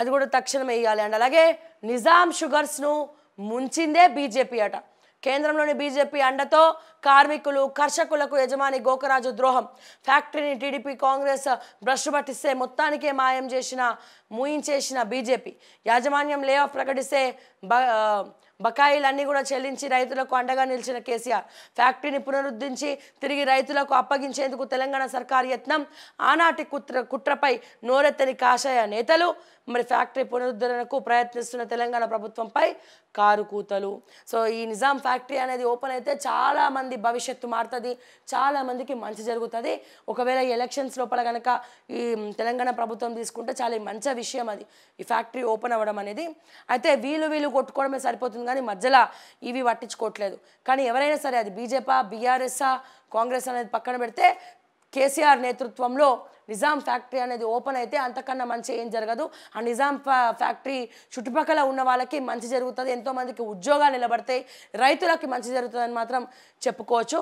అది కూడా తక్షణం వేయాలి అండ్ అలాగే నిజాం షుగర్స్ను ముంచిందే బీజేపీ అట కేంద్రంలోని బీజేపీ అండతో కార్మికులు కర్షకులకు యజమాని గోకరాజు ద్రోహం ఫ్యాక్టరీని టీడీపీ కాంగ్రెస్ బ్రష్ పట్టిస్తే మొత్తానికే మాయం చేసిన ముయించేసిన బీజేపీ యాజమాన్యం లే ఆఫ్ ప్రకటిస్తే బకాయిలన్నీ కూడా చెల్లించి రైతులకు అండగా నిలిచిన కేసీఆర్ ఫ్యాక్టరీని పునరుద్ధరించి తిరిగి రైతులకు అప్పగించేందుకు తెలంగాణ సర్కార్ యత్నం ఆనాటి కుట్ర కుట్రపై నోరెత్తని కాషాయ నేతలు మరి ఫ్యాక్టరీ పునరుద్ధరణకు ప్రయత్నిస్తున్న తెలంగాణ ప్రభుత్వంపై కారు కూతలు సో ఈ నిజాం ఫ్యాక్టరీ అనేది ఓపెన్ అయితే చాలామంది భవిష్యత్తు మారుతుంది చాలామందికి మంచి జరుగుతుంది ఒకవేళ ఎలక్షన్స్ లోపల కనుక ఈ తెలంగాణ ప్రభుత్వం తీసుకుంటే చాలా మంచి విషయం అది ఈ ఫ్యాక్టరీ ఓపెన్ అవ్వడం అనేది అయితే వీలు వీలు కొట్టుకోవడమే సరిపోతుంది కానీ మధ్యలో ఇవి పట్టించుకోవట్లేదు కానీ ఎవరైనా సరే అది బీజేపీ బీఆర్ఎస్ఆ కాంగ్రెస్ అనేది పక్కన పెడితే కేసీఆర్ నేతృత్వంలో నిజాం ఫ్యాక్టరీ అనేది ఓపెన్ అయితే అంతకన్నా మంచి ఏం జరగదు ఆ నిజాం ఫ్యాక్టరీ చుట్టుపక్కల ఉన్న వాళ్ళకి మంచి జరుగుతుంది ఎంతోమందికి ఉద్యోగాలు నిలబడతాయి రైతులకి మంచి జరుగుతుందని మాత్రం చెప్పుకోవచ్చు